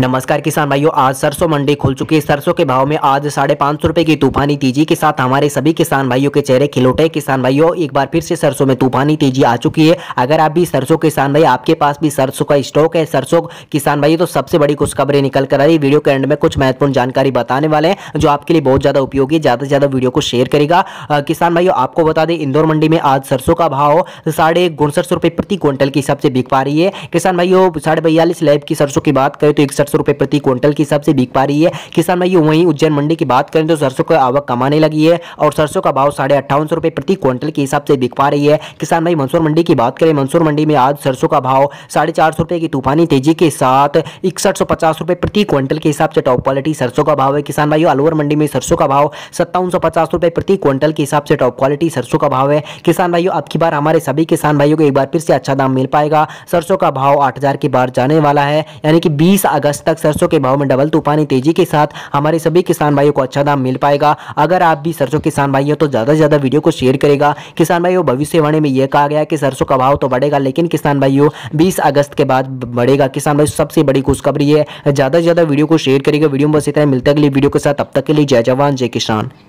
नमस्कार किसान भाइयों आज सरसों मंडी खुल चुकी है सरसों के भाव में आज साढ़े पांच सौ रुपए की तूफानी तेजी के साथ हमारे सभी किसान भाइयों के चेहरे खिलौटे किसान भाइयों एक बार फिर से सरसों में तूफानी तेजी आ चुकी है अगर आप भी सरसों किसान भाई आपके पास भी सरसों का स्टॉक है सरसों किसान भाई तो सबसे बड़ी खबरें निकल कर आ रही वीडियो के एंड में कुछ महत्वपूर्ण जानकारी बताने वाले हैं जो आपके लिए बहुत ज़्यादा उपयोगी है ज़्यादा से ज़्यादा वीडियो को शेयर करेगा किसान भाइयों आपको बता दें इंदौर मंडी में आज सरसों का भाव साढ़े उनसठ सौ रुपये प्रति क्विंटल के हिसाब से बिक पा रही है किसान भाइयों साढ़े बयालीस लैब की सरसों की बात करें तो इकसठ पैंसठ सौ रुपये प्रति क्विंटल के हिसाब से बिक पा रही है किसान भाई वहीं उज्जैन मंडी की बात करें तो सरसों का आवक कमाने लगी है और सरसों का भाव साढ़े अट्ठावन सौ रुपए प्रति क्विंटल के हिसाब से बिक पा रही है किसान भाई मंसूर मंडी की बात करें मंसूर मंडी में आज सरसों का भाव साढ़े चार सौ रुपए की तूफानी तेजी के साथ इकसठ सौ पचास रुपये प्रति क्विंटल के हिसाब से टॉप क्वालिटी सरसों का भाव है किसान भाई अलवर मंडी में सरसों का भाव सत्तावन सौ पचास रुपये प्रति क्विंटल के हिसाब से टॉप क्वालिटी सरसों का भाव है किसान भाइयों अब की बार हमारे सभी किसान भाइयों को एक बार फिर से अच्छा दाम मिल पाएगा सरसों का भाव आठ के बार जाने वाला है यानी कि बीस अगस्त अगस्त तक सरसों के भाव में डबल तूफानी तेजी के साथ हमारे सभी किसान भाइयों को अच्छा दाम मिल पाएगा अगर आप भी सरसों किसान भाई हो तो ज़्यादा से ज़्यादा वीडियो को शेयर करेगा किसान भाइयों भविष्यवाणी में यह कहा गया कि सरसों का भाव तो बढ़ेगा लेकिन किसान भाइयों बीस अगस्त के बाद बढ़ेगा किसान भाई सबसे बड़ी खुशखबरी है ज़्यादा से ज़्यादा वीडियो को शेयर करेगा वीडियो में बस इतना है अगली वीडियो के साथ अब तक के लिए जय जवान जय किसान